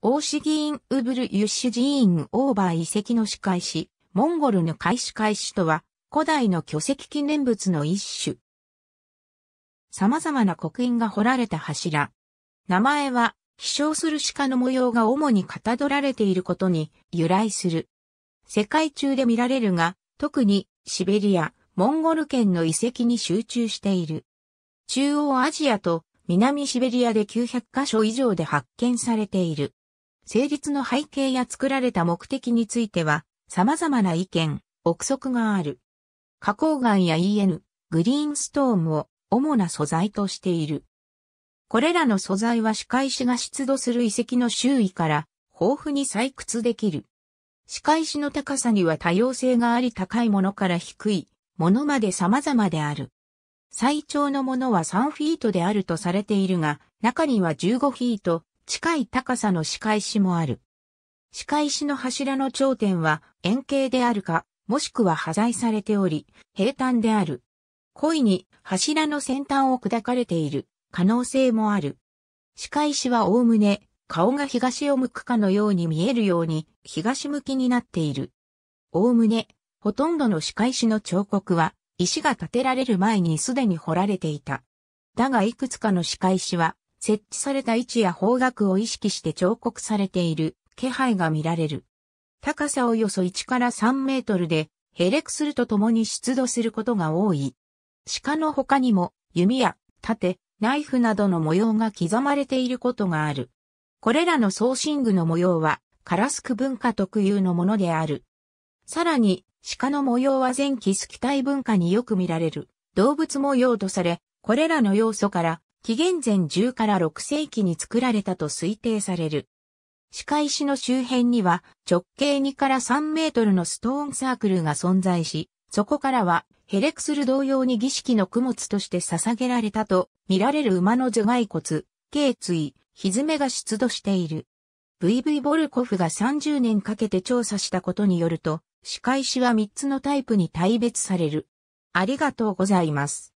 大市議員ウブルユッシュ寺院オーバー遺跡の仕返し、モンゴルの開始開始とは、古代の巨石記念物の一種。様々な刻印が彫られた柱。名前は、飛翔する鹿の模様が主にかたどられていることに由来する。世界中で見られるが、特にシベリア、モンゴル圏の遺跡に集中している。中央アジアと南シベリアで900カ所以上で発見されている。成立の背景や作られた目的については、様々な意見、憶測がある。花崗岩や EN、グリーンストーンを主な素材としている。これらの素材は歯科医師が出土する遺跡の周囲から豊富に採掘できる。歯科医師の高さには多様性があり高いものから低いものまで様々である。最長のものは3フィートであるとされているが、中には15フィート、近い高さの歯科医師もある。歯科医師の柱の頂点は円形であるか、もしくは破材されており、平坦である。故意に柱の先端を砕かれている可能性もある。歯科医師はおおむね顔が東を向くかのように見えるように東向きになっている。おおむね、ほとんどの歯科医師の彫刻は石が建てられる前にすでに掘られていた。だがいくつかの歯科医師は設置された位置や方角を意識して彫刻されている気配が見られる。高さおよそ1から3メートルで、ヘレクするとともに出土することが多い。鹿の他にも弓や盾、ナイフなどの模様が刻まれていることがある。これらの装身具の模様はカラスク文化特有のものである。さらに鹿の模様は前期スキタイ文化によく見られる動物模様とされ、これらの要素から紀元前10から6世紀に作られたと推定される。鹿石の周辺には直径2から3メートルのストーンサークルが存在し、そこからはヘレクスル同様に儀式の供物として捧げられたと見られる馬の頭蓋骨、頸椎、蹄が出土している。VV ボルコフが30年かけて調査したことによると、歯科医師は3つのタイプに大別される。ありがとうございます。